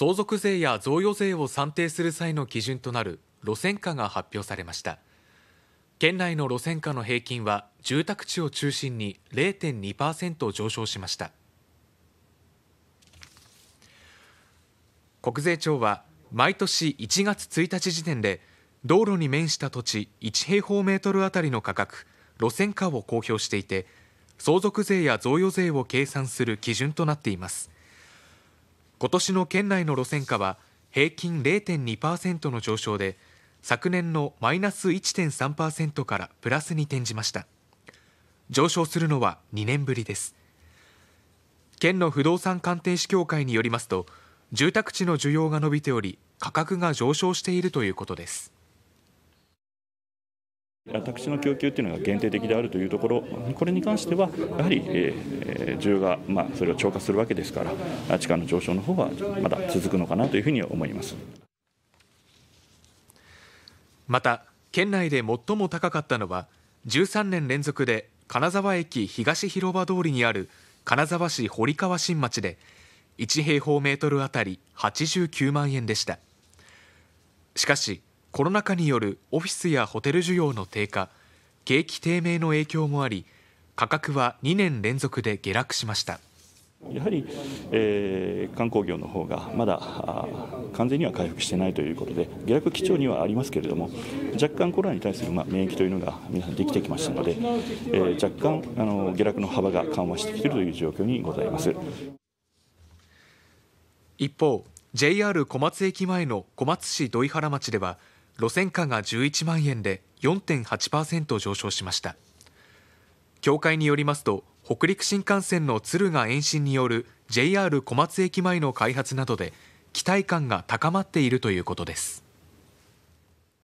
相続税や贈与税を算定する際の基準となる路線価が発表されました県内の路線価の平均は住宅地を中心に0.2%上昇しました国税庁は毎年1月1日時点で道路に面した土地1平方メートルあたりの価格路線価を公表していて相続税や贈与税を計算する基準となっています今年の県内の路線価は平均0.2%の上昇で昨年のマイナス1.3%からプラスに転じました上昇するのは2年ぶりです県の不動産鑑定士協会によりますと住宅地の需要が伸びており価格が上昇しているということです私の供給っていうのが限定的であるというところ、これに関しては、やはり、え需要が、まあ、それを超過するわけですから、地価の上昇の方はまだ続くのかなというふうに思いますまた、県内で最も高かったのは、13年連続で金沢駅東広場通りにある金沢市堀川新町で、1平方メートルあたり89万円でした。しかしコロナ禍によるオフィスやホテル需要の低下景気低迷の影響もあり価格は2年連続で下落しましたやはり、えー、観光業の方がまだ完全には回復していないということで下落基調にはありますけれども若干コロナに対する、まあ、免疫というのが皆さんできてきましたので、えー、若干あの下落の幅が緩和してきているという状況にございます一方 JR 小松駅前の小松市土井原町では路線価が11万円で4.8%上昇しました協会によりますと北陸新幹線の敦賀延伸による JR 小松駅前の開発などで期待感が高まっているということです